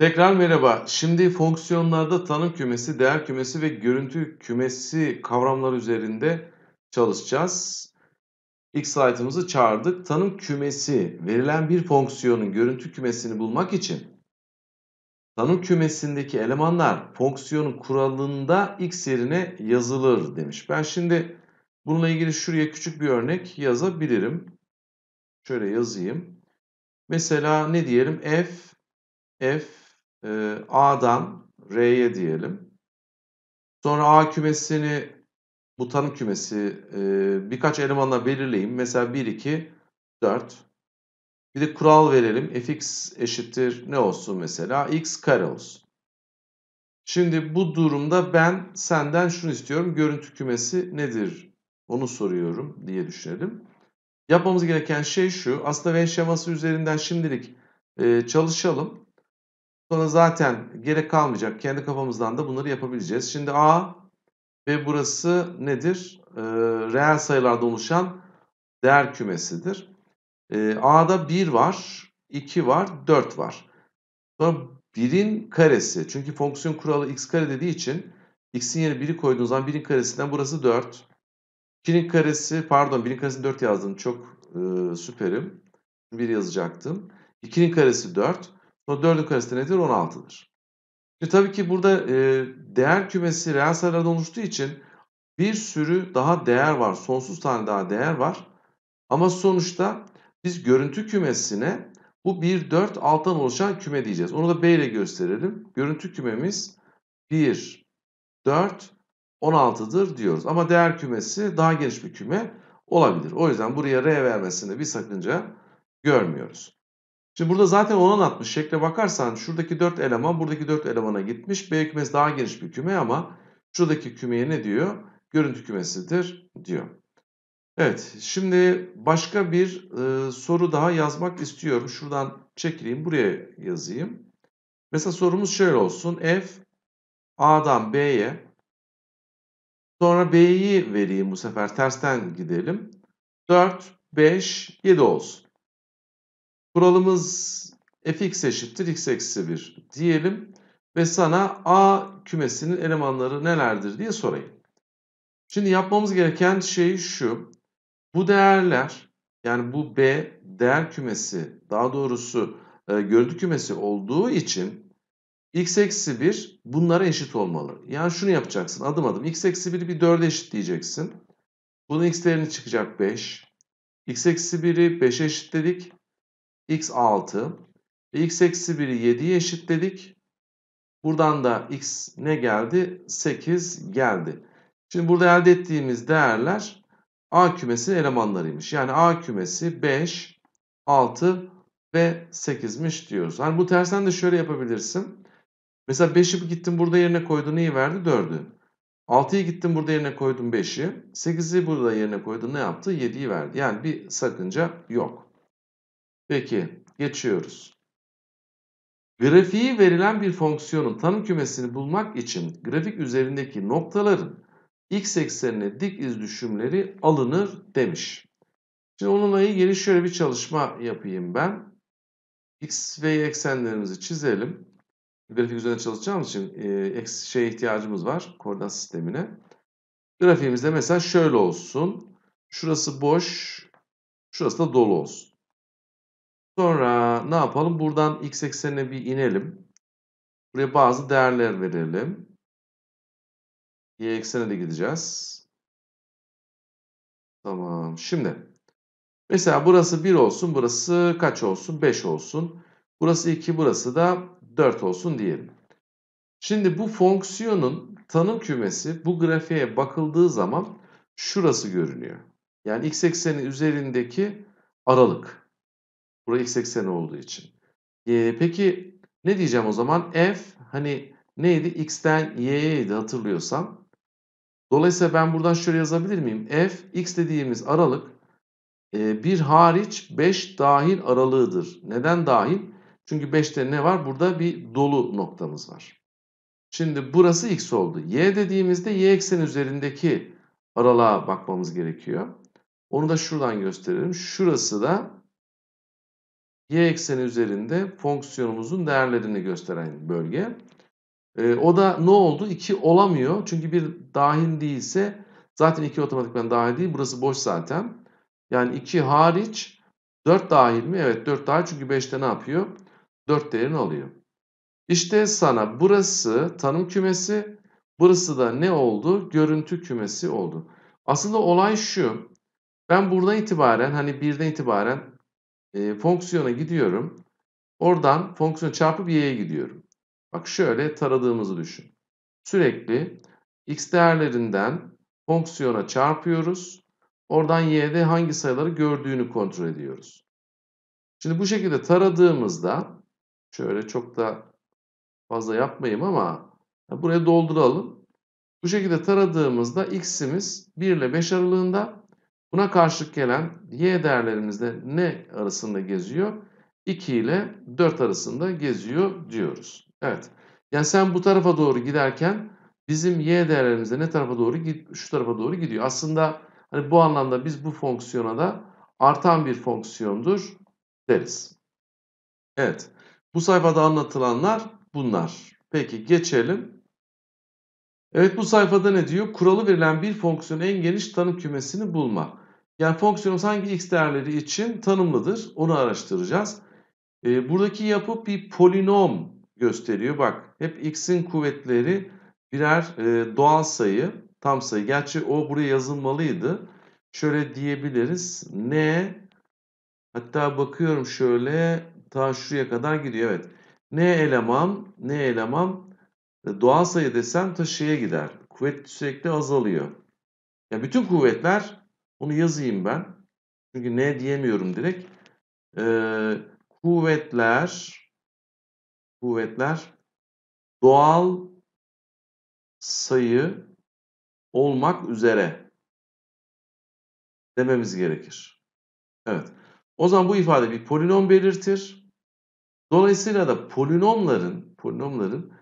Tekrar merhaba. Şimdi fonksiyonlarda tanım kümesi, değer kümesi ve görüntü kümesi kavramları üzerinde çalışacağız. İlk slaytımızı çağırdık. Tanım kümesi verilen bir fonksiyonun görüntü kümesini bulmak için tanım kümesindeki elemanlar fonksiyonun kuralında x yerine yazılır demiş. Ben şimdi bununla ilgili şuraya küçük bir örnek yazabilirim. Şöyle yazayım. Mesela ne diyelim f f e, A'dan R'ye diyelim. Sonra A kümesini bu tanım kümesi e, birkaç elemanla belirleyeyim. Mesela 1, 2, 4. Bir de kural verelim. fx eşittir ne olsun mesela? x kare olsun. Şimdi bu durumda ben senden şunu istiyorum. Görüntü kümesi nedir? Onu soruyorum diye düşünelim. Yapmamız gereken şey şu. Aslında Venn şeması üzerinden şimdilik e, çalışalım. Sonra zaten gerek kalmayacak. Kendi kafamızdan da bunları yapabileceğiz. Şimdi A ve burası nedir? E, reel sayılarda oluşan değer kümesidir. E, A'da 1 var, 2 var, 4 var. Sonra 1'in karesi. Çünkü fonksiyon kuralı x kare dediği için x'in yerine 1'i koyduğunuz zaman 1'in karesinden burası 4. 2'nin karesi, pardon 1'in karesini 4 yazdım. Çok e, süperim. 1 yazacaktım. 2'nin karesi 4. 4'ün karesi nedir? 16'dır. Şimdi tabii ki burada e, değer kümesi reel sayılardan oluştuğu için bir sürü daha değer var. Sonsuz tane daha değer var. Ama sonuçta biz görüntü kümesine bu 1, 4 6'dan oluşan küme diyeceğiz. Onu da B ile gösterelim. Görüntü kümemiz 1, 4, 16'dır diyoruz. Ama değer kümesi daha geniş bir küme olabilir. O yüzden buraya R vermesinde bir sakınca görmüyoruz. Şimdi burada zaten 10 atmış şekle bakarsan şuradaki 4 eleman buradaki 4 elemana gitmiş. B kümesi daha geniş bir küme ama şuradaki kümeye ne diyor? Görüntü kümesidir diyor. Evet şimdi başka bir e, soru daha yazmak istiyorum. Şuradan çekileyim buraya yazayım. Mesela sorumuz şöyle olsun. F A'dan B'ye sonra B'yi vereyim bu sefer tersten gidelim. 4, 5, 7 olsun. Kuralımız fx eşittir x eksi 1 diyelim ve sana A kümesinin elemanları nelerdir diye sorayım. Şimdi yapmamız gereken şey şu. Bu değerler yani bu B değer kümesi daha doğrusu e, gördü kümesi olduğu için x eksi 1 bunlara eşit olmalı. Yani şunu yapacaksın adım adım x eksi 1'i bir 4'e eşitleyeceksin. Bunun x değerini çıkacak 5. x eksi 1'i 5'e eşitledik x 6. x eksi 1'i 7'ye eşitledik. Buradan da x ne geldi? 8 geldi. Şimdi burada elde ettiğimiz değerler A kümesinin elemanlarıymış. Yani A kümesi 5, 6 ve 8'miş diyoruz. Hani bu tersten de şöyle yapabilirsin. Mesela 5'i gittim burada yerine koydun neyi verdi? 4'ü. 6'yı gittim burada yerine koydun 5'i. 8'i burada yerine koydun ne yaptı? 7'yi verdi. Yani bir sakınca yok. Peki geçiyoruz. Grafiği verilen bir fonksiyonun tanım kümesini bulmak için grafik üzerindeki noktaların x eksenine dik iz düşümleri alınır demiş. Şimdi onunla ilgili şöyle bir çalışma yapayım ben. X ve y eksenlerimizi çizelim. Grafik üzerine çalışacağımız için e, şeye ihtiyacımız var. Koordinat sistemine. Grafiğimizde mesela şöyle olsun. Şurası boş, şurası da dolu olsun. Sonra ne yapalım? Buradan x eksenine bir inelim. Buraya bazı değerler verelim. Y eksenine de gideceğiz. Tamam. Şimdi mesela burası 1 olsun. Burası kaç olsun? 5 olsun. Burası 2. Burası da 4 olsun diyelim. Şimdi bu fonksiyonun tanım kümesi bu grafiğe bakıldığı zaman şurası görünüyor. Yani x eksenin üzerindeki aralık. Burası x ekseni olduğu için. E, peki ne diyeceğim o zaman? F hani neydi? X'ten y'yeydi hatırlıyorsam. Dolayısıyla ben buradan şöyle yazabilir miyim? F x dediğimiz aralık e, bir hariç 5 dahil aralığıdır. Neden dahil? Çünkü 5'te ne var? Burada bir dolu noktamız var. Şimdi burası x oldu. Y dediğimizde y eksen üzerindeki aralığa bakmamız gerekiyor. Onu da şuradan gösterelim. Şurası da y ekseni üzerinde fonksiyonumuzun değerlerini gösteren bölge. E, o da ne oldu? 2 olamıyor. Çünkü bir dahil değilse zaten 2 otomatikman dahil değil. Burası boş zaten. Yani 2 hariç 4 dahil mi? Evet 4 dahil çünkü 5'te ne yapıyor? 4 değerini alıyor. İşte sana burası tanım kümesi, burası da ne oldu? Görüntü kümesi oldu. Aslında olay şu. Ben buradan itibaren hani birden itibaren e, fonksiyona gidiyorum. Oradan fonksiyon çarpı y'ye gidiyorum. Bak şöyle taradığımızı düşün. Sürekli x değerlerinden fonksiyona çarpıyoruz. Oradan y'de hangi sayıları gördüğünü kontrol ediyoruz. Şimdi bu şekilde taradığımızda şöyle çok da fazla yapmayayım ama buraya dolduralım. Bu şekilde taradığımızda x'imiz 1 ile 5 aralığında Buna karşılık gelen y değerlerimizde ne arasında geziyor? 2 ile 4 arasında geziyor diyoruz. Evet. Yani sen bu tarafa doğru giderken bizim y değerlerimizde ne tarafa doğru şu tarafa doğru gidiyor. Aslında hani bu anlamda biz bu fonksiyona da artan bir fonksiyondur deriz. Evet. Bu sayfada anlatılanlar bunlar. Peki geçelim Evet bu sayfada ne diyor? Kuralı verilen bir fonksiyonun en geniş tanım kümesini bulma. Yani fonksiyonumuz hangi x değerleri için tanımlıdır onu araştıracağız. E, buradaki yapı bir polinom gösteriyor. Bak hep x'in kuvvetleri birer e, doğal sayı, tam sayı. Gerçi o buraya yazılmalıydı. Şöyle diyebiliriz. N hatta bakıyorum şöyle ta şuraya kadar gidiyor. Evet. N eleman, N eleman e, doğal sayı desem taşıya gider. Kuvvet sürekli azalıyor. Ya bütün kuvvetler bunu yazayım ben. Çünkü ne diyemiyorum direkt. Ee, kuvvetler kuvvetler doğal sayı olmak üzere dememiz gerekir. Evet. O zaman bu ifade bir polinom belirtir. Dolayısıyla da polinomların polinomların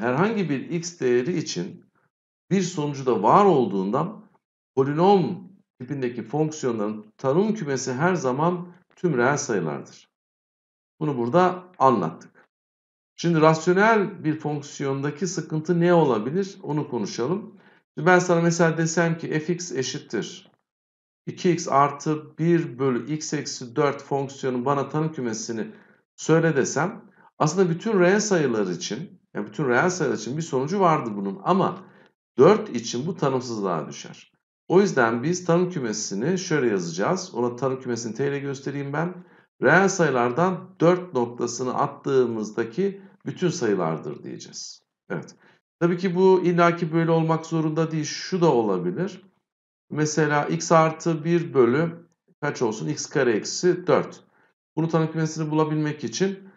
herhangi bir x değeri için bir sonucu da var olduğundan polinom tipindeki fonksiyonların tanım kümesi her zaman tüm reel sayılardır. Bunu burada anlattık. Şimdi rasyonel bir fonksiyondaki sıkıntı ne olabilir onu konuşalım. Şimdi ben sana mesela desem ki fx eşittir 2x artı 1 bölü x eksi 4 fonksiyonun bana tanım kümesini söyle desem aslında bütün reel sayılar için yani bütün reel sayılar için bir sonucu vardı bunun ama 4 için bu tanımsızlığa düşer. O yüzden biz tanım kümesini şöyle yazacağız. Ona tanım kümesini T ile göstereyim ben. Reel sayılardan 4 noktasını attığımızdaki bütün sayılardır diyeceğiz. Evet. Tabii ki bu illaki böyle olmak zorunda değil. Şu da olabilir. Mesela x artı 1 bölü kaç olsun? x kare eksi 4. Bunu tanım kümesini bulabilmek için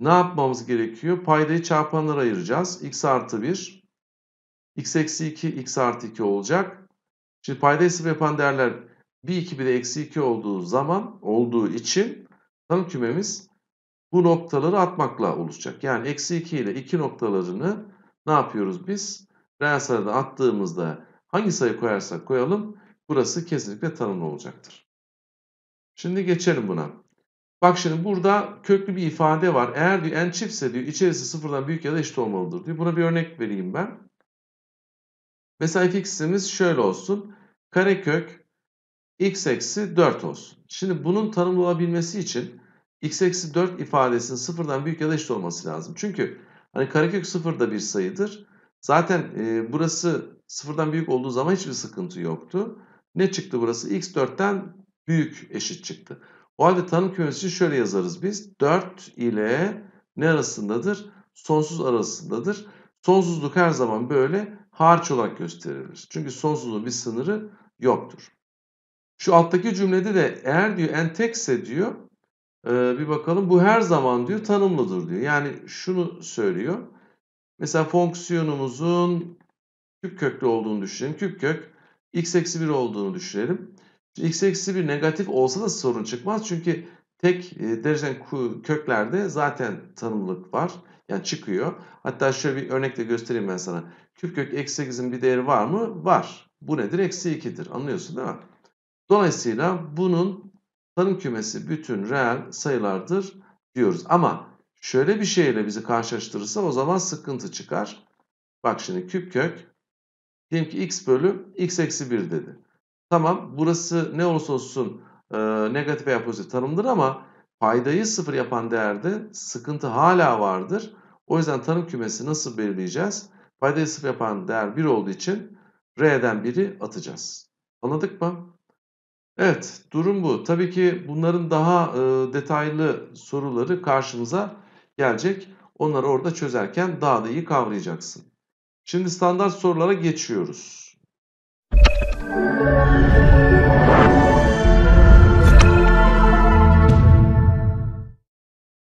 ne yapmamız gerekiyor? Paydayı çarpanlara ayıracağız. x artı 1, x eksi 2, x artı 2 olacak. Şimdi paydayı hesap yapan değerler bir 2 bir de eksi 2 olduğu zaman olduğu için tanım kümemiz bu noktaları atmakla oluşacak. Yani eksi 2 ile 2 noktalarını ne yapıyoruz biz? Reel sayıda attığımızda hangi sayı koyarsak koyalım burası kesinlikle tanımlı olacaktır. Şimdi geçelim buna. Bak şimdi burada köklü bir ifade var. Eğer diyor n çiftse diyor içerisi sıfırdan büyük ya da eşit olmalıdır diyor. Buna bir örnek vereyim ben. Mesela fx'imiz şöyle olsun. Karekök x eksi 4 olsun. Şimdi bunun tanımlanabilmesi için x eksi 4 ifadesinin sıfırdan büyük ya da eşit olması lazım. Çünkü hani karekök sıfır da bir sayıdır. Zaten e, burası sıfırdan büyük olduğu zaman hiçbir sıkıntı yoktu. Ne çıktı burası? x 4'ten büyük eşit çıktı. O halde tanım kümesi şöyle yazarız biz. 4 ile ne arasındadır? Sonsuz arasındadır. Sonsuzluk her zaman böyle harç olarak gösterilir. Çünkü sonsuzluğun bir sınırı yoktur. Şu alttaki cümlede de eğer diyor en tekse diyor e, bir bakalım bu her zaman diyor tanımlıdır diyor. Yani şunu söylüyor. Mesela fonksiyonumuzun küp köklü olduğunu düşünelim. Küp kök x eksi 1 olduğunu düşünelim x eksi 1 negatif olsa da sorun çıkmaz. Çünkü tek e, derecen köklerde zaten tanımlılık var. Yani çıkıyor. Hatta şöyle bir örnekle göstereyim ben sana. Küp kök eksi 8'in bir değeri var mı? Var. Bu nedir? Eksi 2'dir. Anlıyorsun değil mi? Dolayısıyla bunun tanım kümesi bütün reel sayılardır diyoruz. Ama şöyle bir şeyle bizi karşılaştırırsa o zaman sıkıntı çıkar. Bak şimdi küp kök diyelim ki x bölü x eksi 1 dedi. Tamam burası ne olursa olsun e, negatif veya pozitif tanımdır ama faydayı sıfır yapan değerde sıkıntı hala vardır. O yüzden tanım kümesi nasıl belirleyeceğiz? Faydayı sıfır yapan değer 1 olduğu için R'den 1'i atacağız. Anladık mı? Evet durum bu. Tabii ki bunların daha e, detaylı soruları karşımıza gelecek. Onları orada çözerken daha da iyi kavrayacaksın. Şimdi standart sorulara geçiyoruz. 啊。